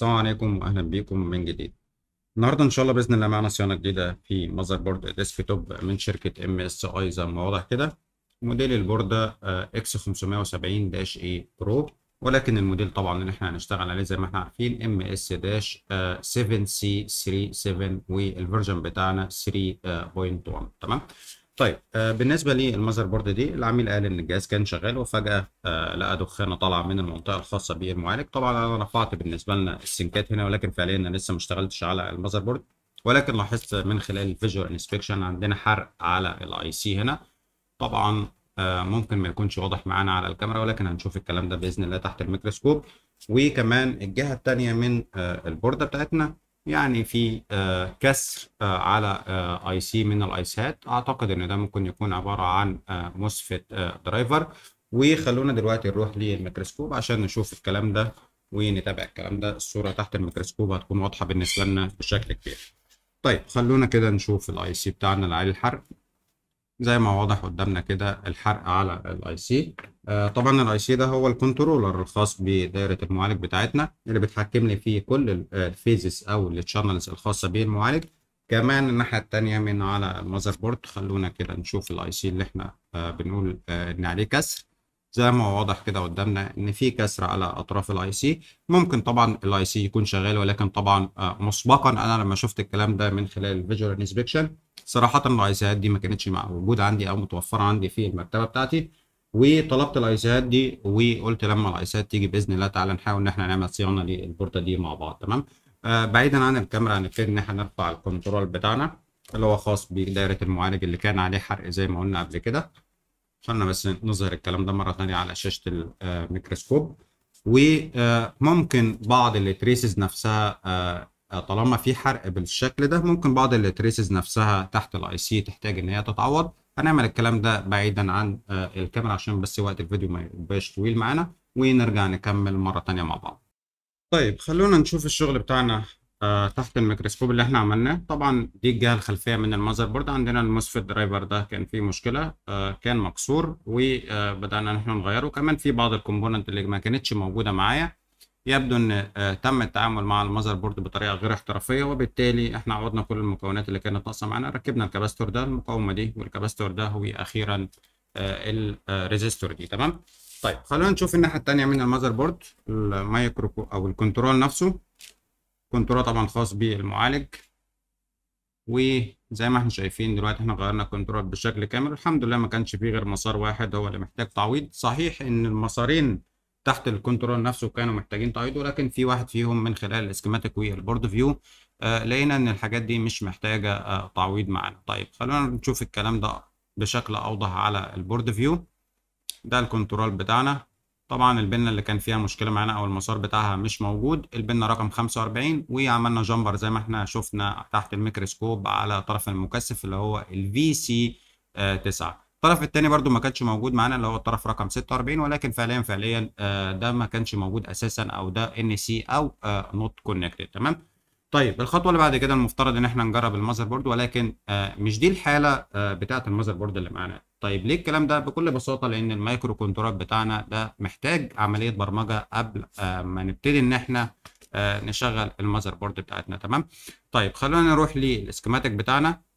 السلام عليكم واهلا بيكم من جديد النهارده ان شاء الله باذن الله معانا صيانه جديده في ماذر بورد ديسكتوب من شركه ام اس اي زي ما واضح كده موديل البورده آه، اكس 570 داش اي برو ولكن الموديل طبعا اللي احنا هنشتغل عليه زي ما احنا عارفين ام اس داش 7 آه، سي 37 والفيرجن بتاعنا 3.1 آه، تمام طيب آه بالنسبه للمذر بورد دي العميل قال ان الجهاز كان شغال وفجاه آه لقى دخانه طالعه من المنطقه الخاصه بالمعالج طبعا انا رفعت بالنسبه لنا السنكات هنا ولكن فعليا انا لسه ما اشتغلتش على المذر بورد ولكن لاحظت من خلال الفيجوال انسبكشن عندنا حرق على الاي سي هنا طبعا آه ممكن ما يكونش واضح معانا على الكاميرا ولكن هنشوف الكلام ده باذن الله تحت الميكروسكوب وكمان الجهه الثانيه من آه، البورده بتاعتنا يعني في آه، كسر آه، على اي آه، سي من الاي سات اعتقد ان ده ممكن يكون عباره عن مسفت درايفر وخلونا دلوقتي نروح للميكروسكوب عشان نشوف الكلام ده ونتابع الكلام ده الصوره تحت الميكروسكوب هتكون واضحه بالنسبه لنا بشكل كبير طيب خلونا كده نشوف الاي سي بتاعنا العالي الحرق زي ما واضح قدامنا كده الحرق على الاي آه، سي طبعا الاي سي ده هو الكنترولر الخاص بدائره المعالج بتاعتنا اللي بتحكم لي فيه كل الفيزز او التشانلز الخاصه بالمعالج كمان الناحيه الثانيه من على المذر بورد خلونا كده نشوف الاي سي اللي احنا آه، بنقول آه، ان عليه كسر زي ما واضح كده قدامنا ان في كسر على اطراف الاي سي ممكن طبعا الاي سي يكون شغال ولكن طبعا مسبقا انا لما شفت الكلام ده من خلال الفيجوال انسبكشن صراحه الايسيهات دي ما كانتش موجوده عندي او متوفره عندي في المكتبه بتاعتي وطلبت الايسيهات دي وقلت لما الايسيهات تيجي باذن الله تعالى نحاول ان احنا نعمل صيانه للبورده دي مع بعض تمام آه بعيدا عن الكاميرا هنبتدي ان احنا نرفع الكنترول بتاعنا اللي هو خاص بدايره المعالج اللي كان عليه حرق زي ما قلنا قبل كده خلنا بس نظهر الكلام ده مره ثانيه على شاشه الميكروسكوب آه، وممكن آه، بعض التريسز نفسها آه، آه، طالما في حرق بالشكل ده ممكن بعض التريسز نفسها تحت الاي سي تحتاج ان هي تتعوض هنعمل الكلام ده بعيدا عن آه، الكاميرا عشان بس وقت الفيديو ما يبقاش طويل معانا ونرجع نكمل مره ثانيه مع بعض طيب خلونا نشوف الشغل بتاعنا آه، تحت الميكروسكوب اللي احنا عملناه طبعا دي الجهه الخلفيه من المذر بورد عندنا الموسفيت درايفر ده كان فيه مشكله كان مكسور وبدانا ان احنا نغيره كمان في بعض الكومبوننت اللي ما كانتش موجوده معايا يبدو ان آه، تم التعامل مع المذر بورد بطريقه غير احترافيه وبالتالي احنا عوضنا كل المكونات اللي كانت ناقصه معانا ركبنا الكباستور ده المقاومه دي والكباستور ده واخيرا الريزستور آه، دي تمام طيب خلونا نشوف الناحيه الثانيه من المذر بورد المايكرو او الكنترول نفسه كنترول طبعا خاص بالمعالج وزي ما احنا شايفين دلوقتي احنا غيرنا الكنترول بشكل كامل الحمد لله ما كانش فيه غير مسار واحد هو اللي محتاج تعويض صحيح ان المسارين تحت الكنترول نفسه كانوا محتاجين تعيده لكن في واحد فيهم من خلال الاسكيماتيك والبورد فيو آه، لقينا ان الحاجات دي مش محتاجه آه، تعويض معانا طيب خلونا نشوف الكلام ده بشكل اوضح على البورد فيو ده الكنترول بتاعنا طبعا البنة اللي كان فيها مشكلة معانا او المسار بتاعها مش موجود البنة رقم 45 وعملنا جمبر زي ما احنا شفنا تحت الميكروسكوب على طرف المكثف اللي هو الفي سي 9 الطرف الثاني برضو ما كانش موجود معانا اللي هو الطرف رقم 46 ولكن فعليا فعليا آه، ده ما كانش موجود اساسا او ده ان سي او نوت آه، كونكتد تمام طيب الخطوه اللي بعد كده المفترض ان احنا نجرب المذر بورد ولكن آه، مش دي الحاله بتاعه المذر بورد اللي معانا طيب ليه الكلام ده بكل بساطه لان المايكرو كنترول بتاعنا ده محتاج عمليه برمجه قبل ما نبتدي ان احنا نشغل المذر بورد بتاعتنا تمام طيب خلونا نروح للسكيماتيك بتاعنا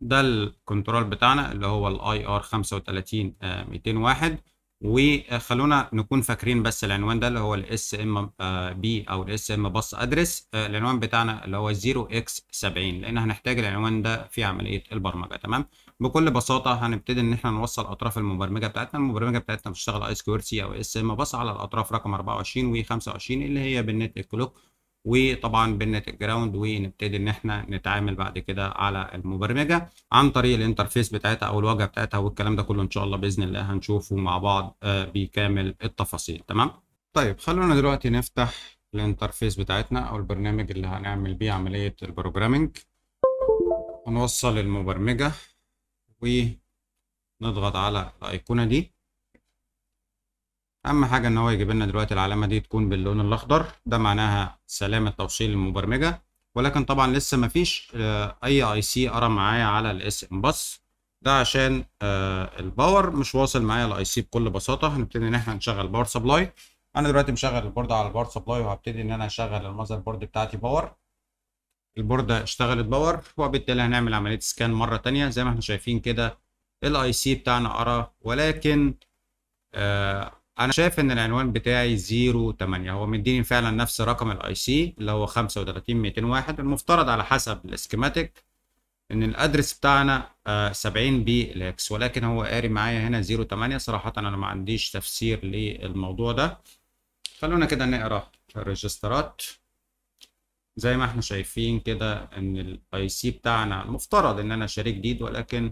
ده الكنترول بتاعنا اللي هو الاي ار 35 201 وخلونا نكون فاكرين بس العنوان ده اللي هو الاس ام آه، بي او الاس ام بس ادرس العنوان بتاعنا اللي هو 0x70 لان هنحتاج العنوان ده في عمليه البرمجه تمام بكل بساطه هنبتدي ان احنا نوصل اطراف المبرمجه بتاعتنا المبرمجه بتاعتنا بتشتغل اي سكوير سي او اس ام بس على الاطراف رقم 24 و25 اللي هي بالنت كلوك وطبعا بالنت جراوند ونبتدي ان احنا نتعامل بعد كده على المبرمجه عن طريق الانترفيس بتاعتها او الواجهه بتاعتها والكلام ده كله ان شاء الله باذن الله هنشوفه مع بعض آه، بكامل التفاصيل تمام طيب خلونا دلوقتي نفتح الانترفيس بتاعتنا او البرنامج اللي هنعمل بيه عمليه البروجرامنج هنوصل المبرمجه ونضغط على الايقونه دي اهم حاجه ان هو يجيب لنا دلوقتي العلامه دي تكون باللون الاخضر ده معناها سلامه توصيل المبرمجه ولكن طبعا لسه ما فيش آه، اي اي سي ارى معايا على الاس ام بس ده عشان آه، الباور مش واصل معايا الاي سي بكل بساطه هنبتدي ان احنا نشغل باور سبلاي انا دلوقتي مشغل البورد على الباور سبلاي وهبتدي ان انا اشغل المذر بورد بتاعتي باور البورده اشتغلت باور وبالتالي هنعمل عمليه سكان مره تانية زي ما احنا شايفين كده الاي سي بتاعنا ارى ولكن آه انا شايف ان العنوان بتاعي 08 هو مديني فعلا نفس رقم الاي سي اللي هو 35201 المفترض على حسب الاسكيماتيك ان الادرس بتاعنا 70 آه، بي الاكس ولكن هو قاري معايا هنا 08 صراحه انا ما عنديش تفسير للموضوع ده خلونا كده نقرا الريجسترات زي ما احنا شايفين كده ان الاي سي بتاعنا المفترض ان انا شاريه جديد ولكن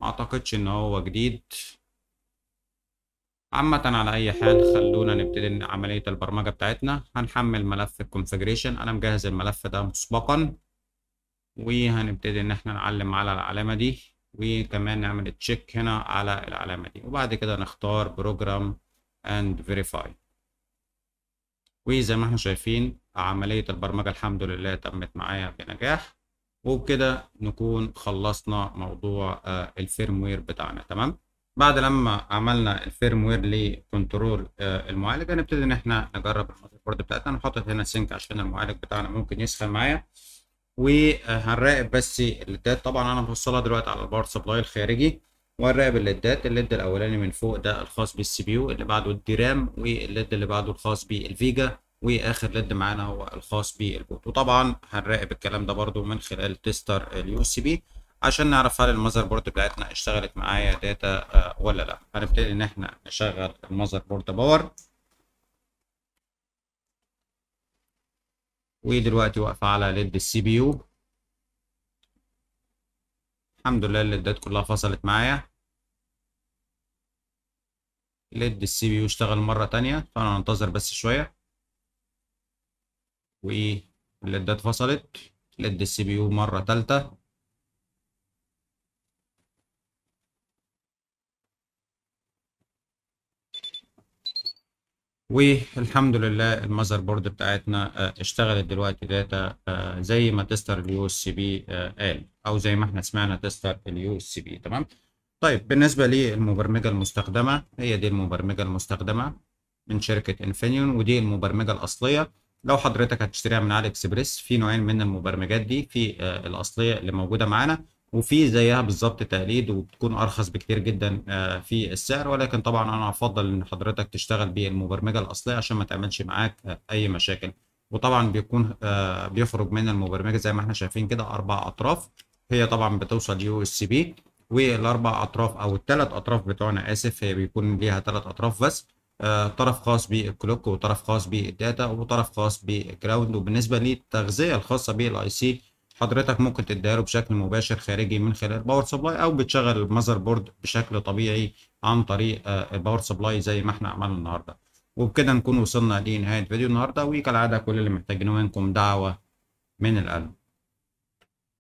ما اعتقدش ان هو جديد عامة على أي حال خلونا نبتدي عملية البرمجة بتاعتنا هنحمل ملف الكونفجريشن أنا مجهز الملف ده مسبقا وهنبتدي إن احنا نعلم على العلامة دي وكمان نعمل تشيك هنا على العلامة دي وبعد كده نختار بروجرام اند فيريفاي وزي ما احنا شايفين عملية البرمجة الحمد لله تمت معايا بنجاح وبكده نكون خلصنا موضوع آه، الفيرموير بتاعنا تمام بعد لما عملنا الفيرم وير لكنترول آه، المعالج هنبتدي ان احنا نجرب المذر بورد بتاعتنا نحط هنا سينك عشان المعالج بتاعنا ممكن يسخن معايا وهنراقب بس الليدات طبعا انا هوصلها دلوقتي على الباور سبلاي الخارجي وهنراقب الليدات الليد الاولاني من فوق ده الخاص بالسي بي يو اللي بعده الدي رام والليد اللي بعده الخاص بالفيجا واخر ليد معانا هو الخاص بالبوت وطبعا هنراقب الكلام ده برده من خلال تيستر اليو اس بي عشان نعرف هل المذر بورد بتاعتنا اشتغلت معايا داتا آه، ولا لا هنبتدي ان احنا نشغل المذر بورد باور ودلوقتي واقفه على ليد السي بي يو الحمد لله الليدات كلها فصلت معايا ليد السي بي يو اشتغل مره تانية فانا هنتظر بس شويه وايه الليدات فصلت ليد السي بي يو مره تالتة والحمد لله المذر بورد بتاعتنا آه، اشتغلت دلوقتي داتا آه، زي ما تستر اليو اس بي آه، قال او زي ما احنا سمعنا تستر اليو اس بي تمام طيب بالنسبه للمبرمجه المستخدمه هي دي المبرمجه المستخدمه من شركه انفينيون ودي المبرمجه الاصليه لو حضرتك هتشتريها من علي اكسبريس في نوعين من المبرمجات دي في الاصليه اللي موجوده معانا وفي زيها بالظبط تقليد وبتكون ارخص بكتير جدا آه، في السعر ولكن طبعا انا افضل ان حضرتك تشتغل بالمبرمجه الاصليه عشان ما تعملش معاك آه، اي مشاكل وطبعا بيكون آه، بيخرج من المبرمجه زي ما احنا شايفين كده اربع اطراف هي طبعا بتوصل يو اس بي والاربع اطراف او الثلاث اطراف بتوعنا اسف هي بيكون ليها ثلاث اطراف بس طرف خاص بالكلوك وطرف خاص بالداتا وطرف خاص بالكلاود وبالنسبه للتغذيه الخاصه بالاي سي حضرتك ممكن تديها له بشكل مباشر خارجي من خلال باور سبلاي او بتشغل المذر بورد بشكل طبيعي عن طريق الباور آه، سبلاي زي ما احنا عملنا النهارده وبكده نكون وصلنا لنهايه فيديو النهارده وكالعاده كل اللي محتاجينه منكم دعوه من القلب